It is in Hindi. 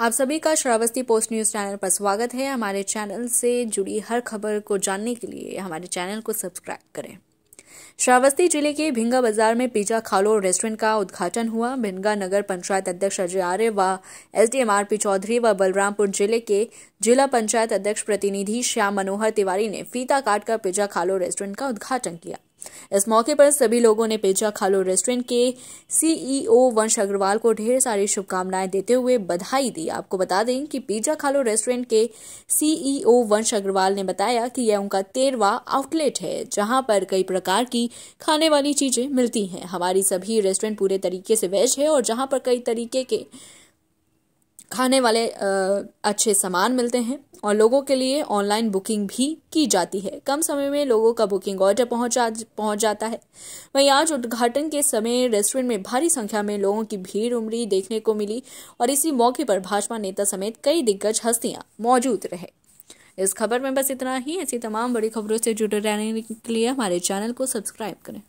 आप सभी का श्रावस्ती पोस्ट न्यूज चैनल पर स्वागत है हमारे चैनल से जुड़ी हर खबर को जानने के लिए हमारे चैनल को सब्सक्राइब करें श्रावस्ती जिले के भिंगा बाजार में पिज्जा खालो रेस्टोरेंट का उद्घाटन हुआ भिंगा नगर पंचायत अध्यक्ष अजय आर्य व एसडीएम आर चौधरी व बलरामपुर जिले के जिला पंचायत अध्यक्ष प्रतिनिधि श्याम मनोहर तिवारी ने फीता काट पिज्जा खालो रेस्टोरेंट का उद्घाटन किया इस मौके पर सभी लोगों ने पिज्जा खालो रेस्टोरेंट के सीईओ e वंश अग्रवाल को ढेर सारी शुभकामनाएं देते हुए बधाई दी आपको बता दें कि पिज्जा खालो रेस्टोरेंट के सीईओ e वंश अग्रवाल ने बताया कि यह उनका तेरवा आउटलेट है जहां पर कई प्रकार की खाने वाली चीजें मिलती हैं हमारी सभी रेस्टोरेंट पूरे तरीके से वेज है और जहां पर कई तरीके के खाने वाले अच्छे सामान मिलते हैं और लोगों के लिए ऑनलाइन बुकिंग भी की जाती है कम समय में लोगों का बुकिंग ऑर्डर पहुंचा पहुंच जाता है वहीं आज उद्घाटन के समय रेस्टोरेंट में भारी संख्या में लोगों की भीड़ उमड़ी देखने को मिली और इसी मौके पर भाजपा नेता समेत कई दिग्गज हस्तियां मौजूद रहे इस खबर में बस इतना ही ऐसी तमाम बड़ी खबरों से जुड़े रहने के लिए हमारे चैनल को सब्सक्राइब करें